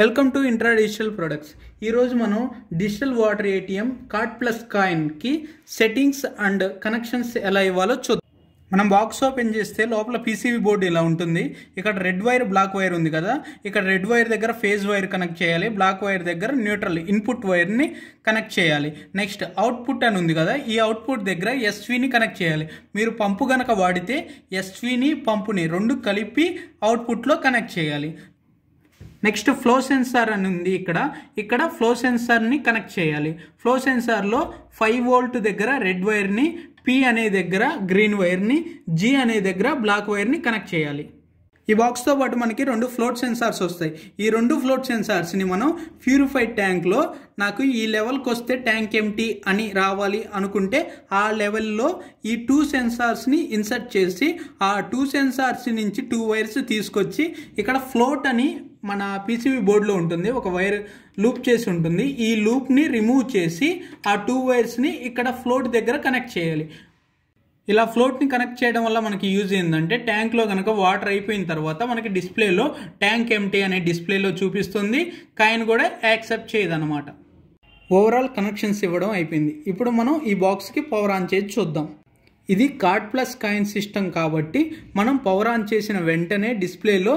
welcome to Intra digital products ఈరోజు మనం digital water ATM card plus కాయిన్కి settings and connections ఎలా ఇవ్వాలో చూద్దాం మనం బాక్స్ ఓపెన్ చేస్తే లోపల పీసీబీ బోర్డు ఇలా ఉంటుంది ఇక్కడ రెడ్ వైర్ బ్లాక్ వైర్ ఉంది కదా ఇక్కడ రెడ్ వైర్ దగ్గర ఫేజ్ వైర్ కనెక్ట్ చేయాలి బ్లాక్ వైర్ దగ్గర న్యూట్రల్ ఇన్పుట్ వైర్ని కనెక్ట్ చేయాలి నెక్స్ట్ అవుట్పుట్ అని ఉంది కదా ఈ అవుట్పుట్ దగ్గర ఎస్వీని కనెక్ట్ చేయాలి మీరు పంపు కనుక వాడితే ఎస్వీని పంపుని రెండు కలిపి అవుట్పుట్లో కనెక్ట్ చేయాలి నెక్స్ట్ ఫ్లో సెన్సార్ అని ఉంది ఇక్కడ ఇక్కడ ఫ్లో సెన్సార్ని కనెక్ట్ చేయాలి ఫ్లో సెన్సార్లో ఫైవ్ వోల్ట్ దగ్గర రెడ్ వైర్ని పి అనే దగ్గర గ్రీన్ వైర్ని జీ అనే దగ్గర బ్లాక్ వైర్ని కనెక్ట్ చేయాలి ఈ బాక్స్తో పాటు మనకి రెండు ఫ్లోట్ సెన్సార్స్ వస్తాయి ఈ రెండు ఫ్లోట్ సెన్సార్స్ని మనం ప్యూరిఫైడ్ ట్యాంక్లో నాకు ఈ లెవెల్కి వస్తే ట్యాంక్ ఎంటీ అని రావాలి అనుకుంటే ఆ లెవెల్లో ఈ టూ సెన్సార్స్ని ఇన్సర్ట్ చేసి ఆ టూ సెన్సార్స్ నుంచి టూ వైర్స్ తీసుకొచ్చి ఇక్కడ ఫ్లోట్ అని మన పీసీబీ బోర్డులో ఉంటుంది ఒక వైర్ లూప్ చేసి ఉంటుంది ఈ లూప్ని రిమూవ్ చేసి ఆ టూ వైర్స్ని ఇక్కడ ఫ్లోట్ దగ్గర కనెక్ట్ చేయాలి ఇలా ఫ్లోట్ని కనెక్ట్ చేయడం వల్ల మనకి యూజ్ ఏంటంటే ట్యాంక్లో కనుక వాటర్ అయిపోయిన తర్వాత మనకి డిస్ప్లేలో ట్యాంక్ ఎంటీ అనే డిస్ప్లేలో చూపిస్తుంది కాయిన్ కూడా యాక్సెప్ట్ చేయదనమాట ఓవరాల్ కనెక్షన్స్ ఇవ్వడం అయిపోయింది ఇప్పుడు మనం ఈ బాక్స్కి పవర్ ఆన్ చేసి చూద్దాం ఇది కార్డ్ ప్లస్ కాయిన్ సిస్టమ్ కాబట్టి మనం పవర్ ఆన్ చేసిన వెంటనే డిస్ప్లేలో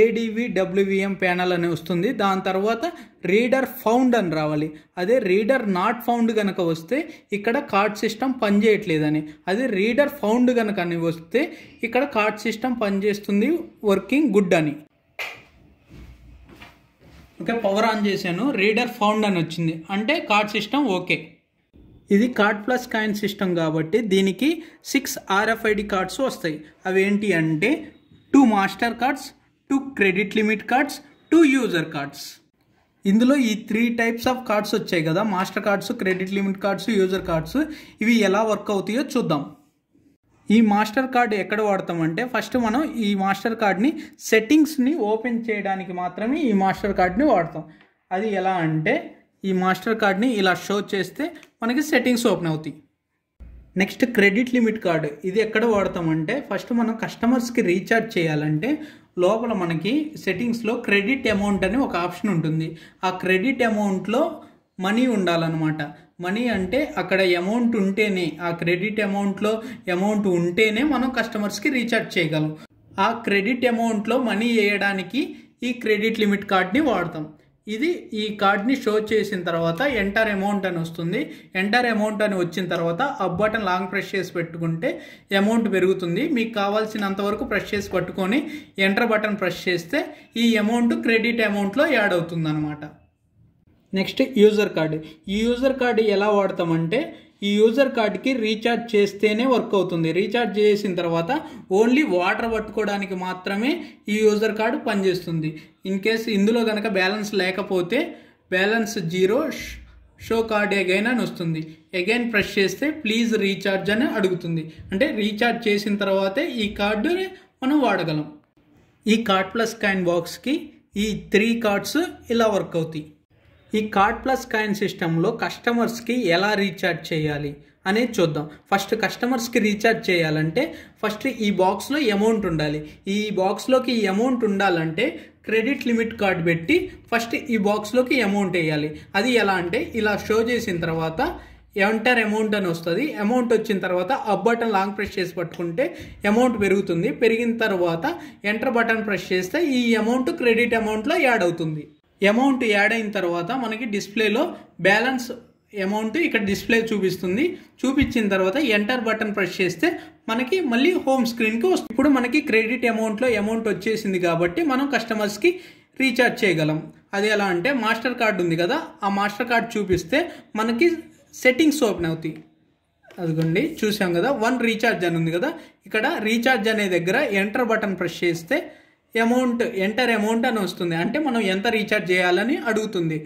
ఏడివి డబ్ల్యూవిఎం ప్యానల్ అని వస్తుంది దాని తర్వాత రీడర్ ఫౌండ్ అని రావాలి అదే రీడర్ నాట్ ఫౌండ్ కనుక వస్తే ఇక్కడ కార్డ్ సిస్టమ్ పనిచేయట్లేదని అదే రీడర్ ఫౌండ్ కనుక అని వస్తే ఇక్కడ కార్డ్ సిస్టమ్ పనిచేస్తుంది వర్కింగ్ గుడ్ అని ఓకే పవర్ ఆన్ చేశాను రీడర్ ఫౌండ్ అని వచ్చింది అంటే కార్డ్ సిస్టమ్ ఓకే ఇది కార్డ్ ప్లస్ కాయిన్ సిస్టమ్ కాబట్టి దీనికి సిక్స్ ఆర్ఎఫ్ఐడి కార్డ్స్ వస్తాయి అవి ఏంటి అంటే two master cards two credit limit cards two user cards ఇందులో ఈ త్రీ టైప్స్ ఆఫ్ కార్డ్స్ వచ్చాయి కదా master cards credit limit cards user cards ఇవి ఎలా వర్క్ అవుతాయో చూద్దాం ఈ మాస్టర్ కార్డ్ ఎక్కడ వాడతామంటే ఫస్ట్ మనం ఈ మాస్టర్ కార్డ్ని సెట్టింగ్స్ని ఓపెన్ చేయడానికి మాత్రమే ఈ మాస్టర్ కార్డ్ని వాడతాం అది ఎలా అంటే ఈ మాస్టర్ కార్డ్ని ఇలా షో చేస్తే మనకి సెట్టింగ్స్ ఓపెన్ అవుతాయి నెక్స్ట్ క్రెడిట్ లిమిట్ కార్డు ఇది ఎక్కడ వాడతామంటే ఫస్ట్ మనం కస్టమర్స్కి రీఛార్జ్ చేయాలంటే లోపల మనకి సెట్టింగ్స్లో క్రెడిట్ అమౌంట్ అని ఒక ఆప్షన్ ఉంటుంది ఆ క్రెడిట్ అమౌంట్లో మనీ ఉండాలన్నమాట మనీ అంటే అక్కడ అమౌంట్ ఉంటేనే ఆ క్రెడిట్ అమౌంట్లో అమౌంట్ ఉంటేనే మనం కస్టమర్స్కి రీఛార్జ్ చేయగలం ఆ క్రెడిట్ అమౌంట్లో మనీ వేయడానికి ఈ క్రెడిట్ లిమిట్ కార్డ్ని వాడతాం ఇది ఈ కార్డ్ని షో చేసిన తర్వాత ఎంటర్ అమౌంట్ అని వస్తుంది ఎంటర్ అమౌంట్ అని వచ్చిన తర్వాత అప్ బటన్ లాంగ్ ప్రెస్ చేసి పెట్టుకుంటే అమౌంట్ పెరుగుతుంది మీకు కావాల్సినంత వరకు ప్రెస్ చేసి పట్టుకొని ఎంటర్ బటన్ ప్రెస్ చేస్తే ఈ అమౌంట్ క్రెడిట్ అమౌంట్లో యాడ్ అవుతుంది నెక్స్ట్ యూజర్ కార్డు ఈ యూజర్ కార్డు ఎలా వాడతామంటే ఈ యూజర్ కార్డ్కి రీఛార్జ్ చేస్తేనే వర్క్ అవుతుంది రీఛార్జ్ చేసిన తర్వాత ఓన్లీ వాటర్ పట్టుకోవడానికి మాత్రమే ఈ యూజర్ కార్డు పనిచేస్తుంది ఇన్ కేస్ ఇందులో కనుక బ్యాలెన్స్ లేకపోతే balance zero show card again అని వస్తుంది ఎగైన్ ప్రెస్ చేస్తే ప్లీజ్ రీఛార్జ్ అని అడుగుతుంది అంటే రీఛార్జ్ చేసిన తర్వాతే ఈ కార్డుని మనం వాడగలం ఈ కార్డ్ ప్లస్ కైన్ బాక్స్కి ఈ త్రీ కార్డ్స్ ఇలా వర్క్ అవుతాయి ఈ కార్డ్ ప్లస్ కాయిన్ సిస్టంలో కస్టమర్స్కి ఎలా రీఛార్జ్ చేయాలి అనేది చూద్దాం ఫస్ట్ కస్టమర్స్కి రీఛార్జ్ చేయాలంటే ఫస్ట్ ఈ బాక్స్లో అమౌంట్ ఉండాలి ఈ బాక్స్లోకి అమౌంట్ ఉండాలంటే క్రెడిట్ లిమిట్ కార్డ్ పెట్టి ఫస్ట్ ఈ బాక్స్లోకి అమౌంట్ వేయాలి అది ఎలా అంటే ఇలా షో చేసిన తర్వాత ఎంటర్ అమౌంట్ అని వస్తుంది అమౌంట్ వచ్చిన తర్వాత అప్ బటన్ లాంగ్ ప్రెస్ చేసి పట్టుకుంటే అమౌంట్ పెరుగుతుంది పెరిగిన తర్వాత ఎంటర్ బటన్ ప్రెస్ చేస్తే ఈ అమౌంట్ క్రెడిట్ అమౌంట్లో యాడ్ అవుతుంది అమౌంట్ యాడ్ అయిన తర్వాత మనకి డిస్ప్లేలో బ్యాలెన్స్ అమౌంట్ ఇక్కడ డిస్ప్లే చూపిస్తుంది చూపించిన తర్వాత ఎంటర్ బటన్ ప్రెస్ చేస్తే మనకి మళ్ళీ హోమ్ స్క్రీన్కి వస్తుంది ఇప్పుడు మనకి క్రెడిట్ అమౌంట్లో అమౌంట్ వచ్చేసింది కాబట్టి మనం కస్టమర్స్కి రీఛార్జ్ చేయగలం అది ఎలా అంటే మాస్టర్ కార్డ్ ఉంది కదా ఆ మాస్టర్ కార్డ్ చూపిస్తే మనకి సెట్టింగ్స్ ఓపెన్ అవుతాయి అదిగోండి చూసాం కదా వన్ రీఛార్జ్ అని ఉంది కదా ఇక్కడ రీఛార్జ్ అనే దగ్గర ఎంటర్ బటన్ ప్రెస్ చేస్తే అమౌంట్ ఎంటర్ అమౌంట్ అని వస్తుంది అంటే మనం ఎంత రీఛార్జ్ చేయాలని అడుగుతుంది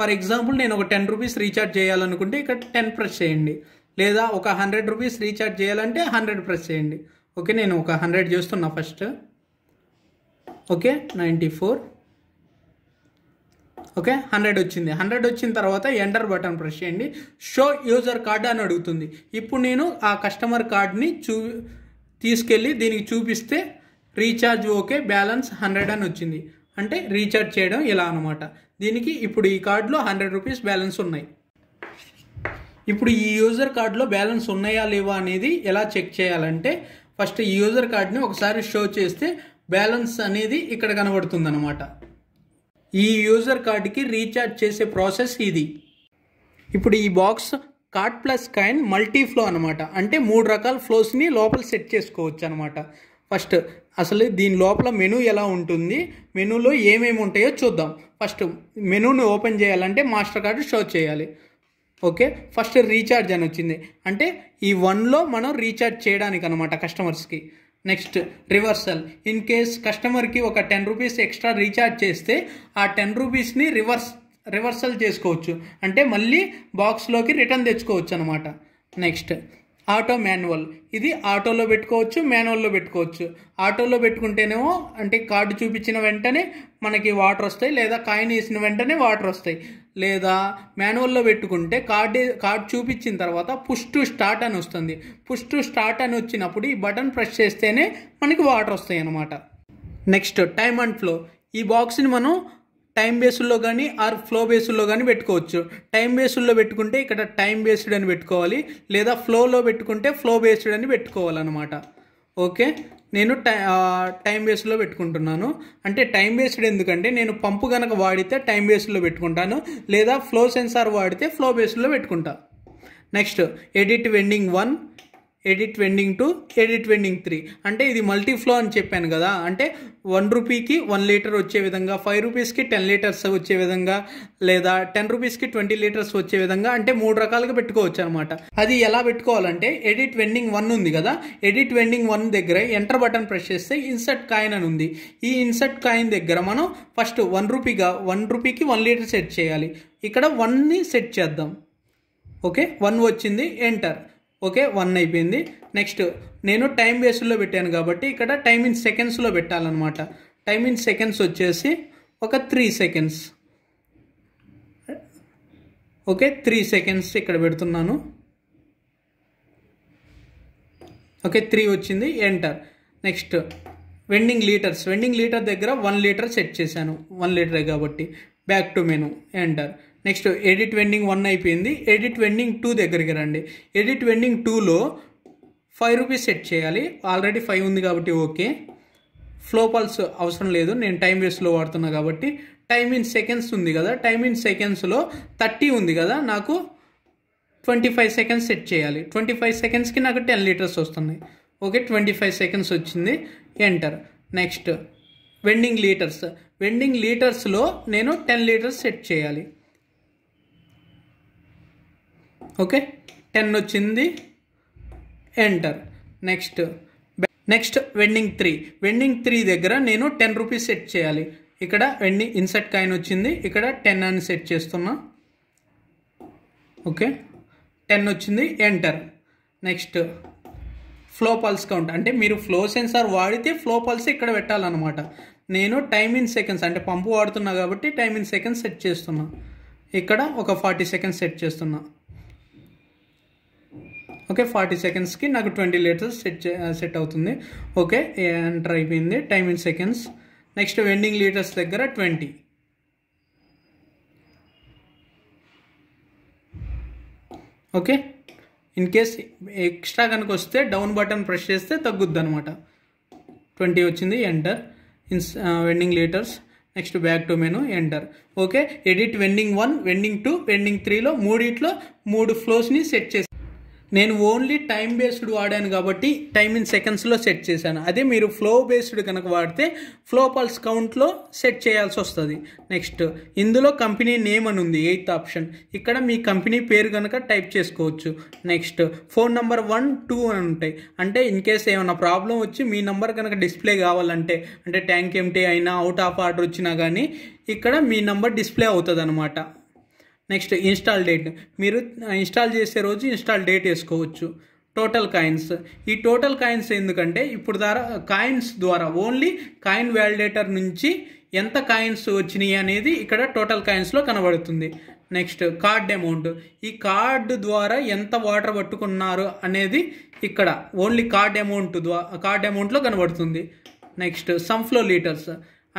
ఫర్ ఎగ్జాంపుల్ నేను ఒక టెన్ రూపీస్ రీఛార్జ్ చేయాలనుకుంటే ఇక్కడ టెన్ ప్రెస్ చేయండి లేదా ఒక హండ్రెడ్ రూపీస్ రీఛార్జ్ చేయాలంటే హండ్రెడ్ ప్రెస్ చేయండి ఓకే నేను ఒక హండ్రెడ్ చేస్తున్నా first okay ninety four okay hundred వచ్చింది హండ్రెడ్ వచ్చిన తర్వాత ఎంటర్ బటన్ ప్రెస్ చేయండి షో యూజర్ కార్డ్ అని అడుగుతుంది ఇప్పుడు నేను ఆ కస్టమర్ కార్డ్ని చూ తీసుకెళ్ళి దీనికి చూపిస్తే రీఛార్జ్ ఓకే బ్యాలెన్స్ హండ్రెడ్ అని వచ్చింది అంటే రీఛార్జ్ చేయడం ఇలా అనమాట దీనికి ఇప్పుడు ఈ కార్డులో హండ్రెడ్ రూపీస్ బ్యాలెన్స్ ఉన్నాయి ఇప్పుడు ఈ యూజర్ కార్డులో బ్యాలెన్స్ ఉన్నాయా లేవా అనేది ఎలా చెక్ చేయాలంటే ఫస్ట్ ఈ యూజర్ కార్డ్ని ఒకసారి షో చేస్తే బ్యాలెన్స్ అనేది ఇక్కడ కనబడుతుంది అనమాట ఈ యూజర్ కార్డుకి రీఛార్జ్ చేసే ప్రాసెస్ ఇది ఇప్పుడు ఈ box card plus coin multi flow అనమాట అంటే మూడు రకాల ఫ్లోస్ని లోపల సెట్ చేసుకోవచ్చు అనమాట ఫస్ట్ అసలు దీని లోపల మెనూ ఎలా ఉంటుంది మెనూలో ఏమేమి ఉంటాయో చూద్దాం ఫస్ట్ మెనూని ఓపెన్ చేయాలంటే మాస్టర్ కార్డు షో చేయాలి ఓకే ఫస్ట్ రీఛార్జ్ అని వచ్చింది అంటే ఈ వన్లో మనం రీఛార్జ్ చేయడానికి అనమాట కస్టమర్స్కి నెక్స్ట్ రివర్సల్ ఇన్ కేస్ కస్టమర్కి ఒక టెన్ రూపీస్ ఎక్స్ట్రా రీఛార్జ్ చేస్తే ఆ టెన్ రూపీస్ని రివర్స్ రివర్సల్ చేసుకోవచ్చు అంటే మళ్ళీ బాక్స్లోకి రిటర్న్ తెచ్చుకోవచ్చు అనమాట నెక్స్ట్ ఆటో మాన్యువల్ ఇది ఆటోలో పెట్టుకోవచ్చు మాన్యువల్లో పెట్టుకోవచ్చు ఆటోలో పెట్టుకుంటేనేమో అంటే కార్డు చూపించిన వెంటనే మనకి వాటర్ వస్తాయి లేదా కాయిన్ వేసిన వెంటనే వాటర్ వస్తాయి లేదా మాన్యువల్లో పెట్టుకుంటే కార్డు కార్డ్ చూపించిన తర్వాత పుష్ టు స్టార్ట్ అని వస్తుంది పుష్ టు స్టార్ట్ అని వచ్చినప్పుడు ఈ బటన్ ప్రెస్ చేస్తేనే మనకి వాటర్ వస్తాయి అన్నమాట నెక్స్ట్ టైమ్ అండ్ ఫ్లో ఈ బాక్స్ని మనం టైం బేస్డ్లో కానీ ఆర్ ఫ్లో బేస్డ్లో కానీ పెట్టుకోవచ్చు టైం బేస్డ్లో పెట్టుకుంటే ఇక్కడ టైం బేస్డ్ అని పెట్టుకోవాలి లేదా ఫ్లోలో పెట్టుకుంటే ఫ్లో బేస్డ్ అని పెట్టుకోవాలన్నమాట ఓకే నేను టై టైం బేస్డ్లో పెట్టుకుంటున్నాను అంటే టైం బేస్డ్ ఎందుకంటే నేను పంపు కనుక వాడితే టైం బేస్డ్లో పెట్టుకుంటాను లేదా ఫ్లో సెన్సార్ వాడితే ఫ్లో బేస్డ్లో పెట్టుకుంటా next edit vending one edit vending two edit vending three అంటే ఇది మల్టీఫ్లో అని చెప్పాను కదా అంటే వన్ రూపీకి వన్ లీటర్ వచ్చే విధంగా ఫైవ్ రూపీస్కి టెన్ లీటర్స్ వచ్చే విధంగా లేదా టెన్ రూపీస్కి ట్వంటీ లీటర్స్ వచ్చే విధంగా అంటే మూడు రకాలుగా పెట్టుకోవచ్చు అనమాట అది ఎలా పెట్టుకోవాలంటే ఎడిట్ వెండింగ్ వన్ ఉంది కదా ఎడిట్ వెండింగ్ వన్ దగ్గర ఎంటర్ బటన్ ప్రెస్ చేస్తే ఇన్సర్ట్ కాయిన్ అని ఉంది ఈ ఇన్సర్ట్ కాయిన్ దగ్గర మనం ఫస్ట్ వన్ రూపీగా వన్ రూపీకి వన్ లీటర్ సెట్ చేయాలి ఇక్కడ వన్ని సెట్ చేద్దాం ఓకే వన్ వచ్చింది ఎంటర్ ఓకే వన్ అయిపోయింది నెక్స్ట్ నేను టైం బేస్లో పెట్టాను కాబట్టి ఇక్కడ టైం ఇన్ సెకండ్స్లో పెట్టాలన్నమాట టైం ఇన్ సెకండ్స్ వచ్చేసి ఒక three seconds okay three seconds ఇక్కడ పెడుతున్నాను ఓకే త్రీ వచ్చింది enter next vending litres vending litre దగ్గర వన్ లీటర్ సెట్ చేశాను వన్ లీటరే కాబట్టి back to menu enter next edit vending one అయిపోయింది ఎడిట్ వెండింగ్ టూ దగ్గరికి రండి ఎడిట్ వెండింగ్ టూలో ఫైవ్ రూపీస్ సెట్ చేయాలి ఆల్రెడీ ఫైవ్ ఉంది కాబట్టి ఓకే పల్స్ అవసరం లేదు నేను టైం వేస్ట్లో వాడుతున్నా కాబట్టి టైమ్ ఇన్ సెకండ్స్ ఉంది కదా టైమ్ ఇన్ సెకండ్స్లో థర్టీ ఉంది కదా నాకు ట్వంటీ ఫైవ్ సెకండ్స్ సెట్ చేయాలి ట్వంటీ ఫైవ్ సెకండ్స్కి నాకు టెన్ లీటర్స్ వస్తున్నాయి ఓకే ట్వంటీ ఫైవ్ సెకండ్స్ వచ్చింది enter next vending litres vending లీటర్స్లో నేను టెన్ లీటర్స్ సెట్ చేయాలి ఓకే టెన్ వచ్చింది enter next next vending three vending three దగ్గర నేను టెన్ రూపీస్ సెట్ చేయాలి ఇక్కడ వెండింగ్ ఇన్సెట్ కాయిన్ వచ్చింది ఇక్కడ టెన్ అని సెట్ చేస్తున్నా ఓకే టెన్ వచ్చింది enter next flow pulse count అంటే మీరు ఫ్లో సెన్సార్ వాడితే ఫ్లో పల్స్ ఇక్కడ పెట్టాలన్నమాట నేను టైమ్ ఇన్ సెకండ్స్ అంటే పంపు వాడుతున్నా కాబట్టి టైమ్ ఇన్ సెకండ్స్ సెట్ చేస్తున్నా ఇక్కడ ఒక ఫార్టీ సెకండ్స్ సెట్ చేస్తున్నా ఓకే ఫార్టీ సెకండ్స్కి నాకు ట్వంటీ లీటర్స్ సెట్ సెట్ అవుతుంది ఓకే ఎంటర్ అయిపోయింది time in seconds next vending litres దగ్గర twenty okay in case extra కనుక వస్తే డౌన్ బటన్ ప్రెస్ చేస్తే తగ్గుద్ది అనమాట ట్వంటీ వచ్చింది ఎంటర్ ఇన్స్ vending litres next back to menu enter okay edit vending one vending two vending త్రీలో మూడిట్లో మూడు ఫ్లోస్ని సెట్ చేస్తాను నేను ఓన్లీ టైం బేస్డ్ వాడాను కాబట్టి టైం ఇన్ సెకండ్స్లో సెట్ చేశాను అదే మీరు ఫ్లో బేస్డ్ కనుక వాడితే ఫ్లో పల్స్ కౌంట్లో సెట్ చేయాల్సి వస్తుంది నెక్స్ట్ ఇందులో కంపెనీ నేమ్ అని ఉంది ఎయిత్ ఆప్షన్ ఇక్కడ మీ కంపెనీ పేరు కనుక టైప్ చేసుకోవచ్చు next phone number one two అని ఉంటాయి అంటే ఇన్ కేస్ ఏమైనా ప్రాబ్లం వచ్చి మీ నంబర్ కనుక డిస్ప్లే కావాలంటే అంటే ట్యాంక్ ఎంటీ అయినా అవుట్ ఆఫ్ ఆర్డర్ వచ్చినా కానీ ఇక్కడ మీ నంబర్ డిస్ప్లే అవుతుంది అనమాట నెక్స్ట్ ఇన్స్టాల్ డేట్ మీరు ఇన్స్టాల్ చేసే రోజు ఇన్స్టాల్ డేట్ వేసుకోవచ్చు టోటల్ కాయిన్స్ ఈ టోటల్ కాయిన్స్ ఎందుకంటే ఇప్పుడు ద్వారా కాయిన్స్ ద్వారా ఓన్లీ కాయిన్ వ్యాలిడేటర్ నుంచి ఎంత కాయిన్స్ వచ్చినాయి అనేది ఇక్కడ టోటల్ కాయిన్స్లో కనబడుతుంది నెక్స్ట్ కార్డ్ అమౌంట్ ఈ కార్డు ద్వారా ఎంత వాటర్ పట్టుకున్నారు అనేది ఇక్కడ ఓన్లీ కార్డ్ అమౌంట్ ద్వారా కార్డ్ అమౌంట్లో కనబడుతుంది నెక్స్ట్ సంఫ్లో లీటర్స్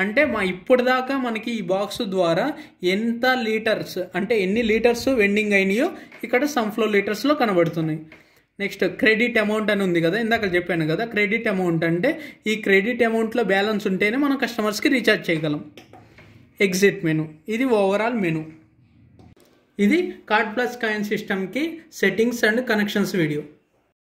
అంటే మా ఇప్పటిదాకా మనకి ఈ బాక్స్ ద్వారా ఎంత లీటర్స్ అంటే ఎన్ని లీటర్స్ వెండింగ్ అయినాయో ఇక్కడ సన్ఫ్లో లీటర్స్లో కనబడుతున్నాయి నెక్స్ట్ క్రెడిట్ అమౌంట్ అని ఉంది కదా ఇందాక చెప్పాను కదా క్రెడిట్ అమౌంట్ అంటే ఈ క్రెడిట్ అమౌంట్లో బ్యాలెన్స్ ఉంటేనే మనం కస్టమర్స్కి రీఛార్జ్ చేయగలం ఎగ్జిట్ మెను ఇది ఓవరాల్ మెను ఇది కార్డ్ ప్లస్ కాయిన్ సిస్టమ్కి సెట్టింగ్స్ అండ్ కనెక్షన్స్ వీడియో